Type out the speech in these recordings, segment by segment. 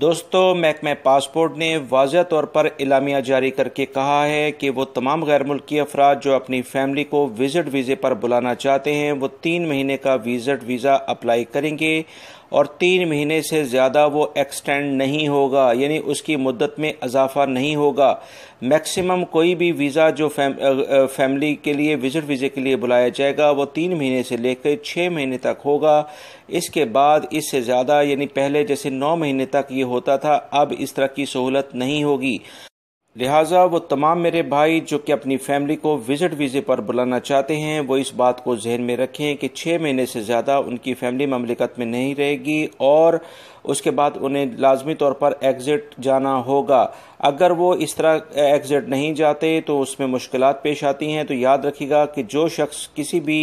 दोस्तों महकमे पासपोर्ट ने वाजह तौर पर इलामिया जारी करके कहा है कि वो तमाम गैर मुल्की अफराद जो अपनी फैमिली को विजिट वीज़े पर बुलाना चाहते हैं वो तीन महीने का विजिट वीज़ा अप्लाई करेंगे और तीन महीने से ज़्यादा वो एक्सटेंड नहीं होगा यानी उसकी मुद्दत में इजाफा नहीं होगा मैक्सिमम कोई भी वीज़ा जो फैम, फैमिली के लिए विजिट वीज़े के लिए बुलाया जाएगा वो तीन महीने से लेकर छः महीने तक होगा इसके बाद इससे ज़्यादा यानी पहले जैसे नौ महीने तक ये होता था अब इस तरह की सहूलत नहीं होगी लिहाजा वो तमाम मेरे भाई जो कि अपनी फैमिली को विजिट वीज़े पर बुलाना चाहते हैं वो इस बात को जहन में रखें कि छः महीने से ज़्यादा उनकी फैमिली ममलिकत में नहीं रहेगी और उसके बाद उन्हें लाजमी तौर पर एग्ज़िट जाना होगा अगर वो इस तरह एग्ज़िट नहीं जाते तो उसमें मुश्किल पेश आती हैं तो याद रखिएगा कि जो शख्स किसी भी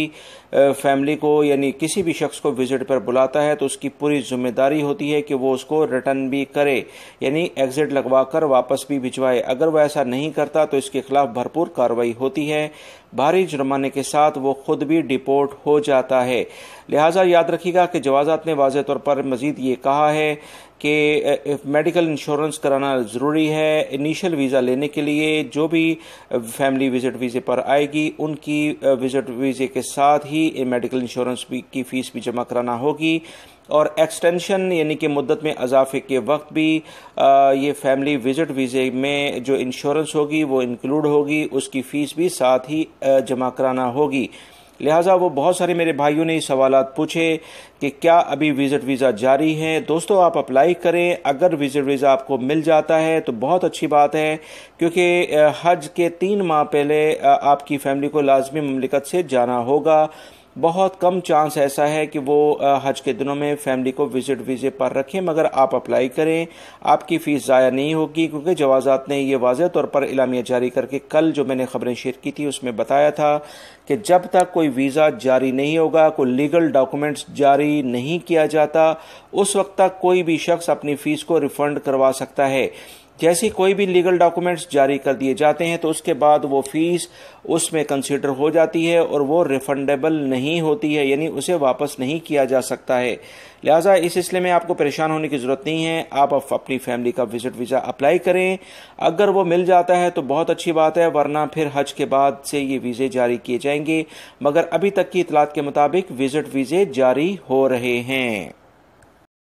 फैमिली को यानी किसी भी शख्स को विज़िट पर बुलाता है तो उसकी पूरी जिम्मेदारी होती है कि वो उसको रिटर्न भी करे यानी एग्ज़िट लगवा कर वापस भी भिजवाए अगर अगर वह ऐसा नहीं करता तो इसके खिलाफ भरपूर कार्रवाई होती है भारी जुर्माने के साथ वो खुद भी डिपोर्ट हो जाता है लिहाजा याद रखिएगा कि जवाजात ने वाज तौर पर मजीद ये कहा है कि मेडिकल इंश्योरेंस कराना ज़रूरी है इनिशियल वीज़ा लेने के लिए जो भी फैमिली विज़िट वीज़े पर आएगी उनकी विज़िट वीज़े के साथ ही मेडिकल इंश्योरेंस की फ़ीस भी जमा कराना होगी और एक्सटेंशन यानी कि मुद्दत में अजाफे के वक्त भी आ, ये फैमिली विज़िट वीज़े में जो इंश्योरेंस होगी वो इंक्लूड होगी उसकी फ़ीस भी साथ ही जमा कराना होगी लिहाजा वो बहुत सारे मेरे भाइयों ने सवाल पूछे कि क्या अभी विज़िट वीज़ा जारी है दोस्तों आप अप्लाई करें अगर विज़िट वीज़ा आपको मिल जाता है तो बहुत अच्छी बात है क्योंकि हज के तीन माह पहले आपकी फ़ैमिली को लाजमी ममलिकत से जाना होगा बहुत कम चांस ऐसा है कि वो हज के दिनों में फैमिली को विजिट वीज़े पर रखें मगर आप अप्लाई करें आपकी फ़ीस ज़ाया नहीं होगी क्योंकि जवाजात ने यह वाजह तौर पर इलामिया जारी करके कल जो मैंने खबरें शेयर की थी उसमें बताया था कि जब तक कोई वीज़ा जारी नहीं होगा कोई लीगल डॉक्यूमेंट्स जारी नहीं किया जाता उस वक्त तक कोई भी शख्स अपनी फ़ीस को रिफ़ंड करवा सकता है जैसे कोई भी लीगल डॉक्यूमेंट्स जारी कर दिए जाते हैं तो उसके बाद वो फीस उसमें कंसिडर हो जाती है और वो रिफंडेबल नहीं होती है यानी उसे वापस नहीं किया जा सकता है लिहाजा इस सिलसिले में आपको परेशान होने की ज़रूरत नहीं है आप अपनी फैमिली का विजिट वीज़ा अप्लाई करें अगर वो मिल जाता है तो बहुत अच्छी बात है वरना फिर हज के बाद से ये वीज़े जारी किए जाएंगे मगर अभी तक की इतलात के मुताबिक विजिट वीज़े जारी हो रहे हैं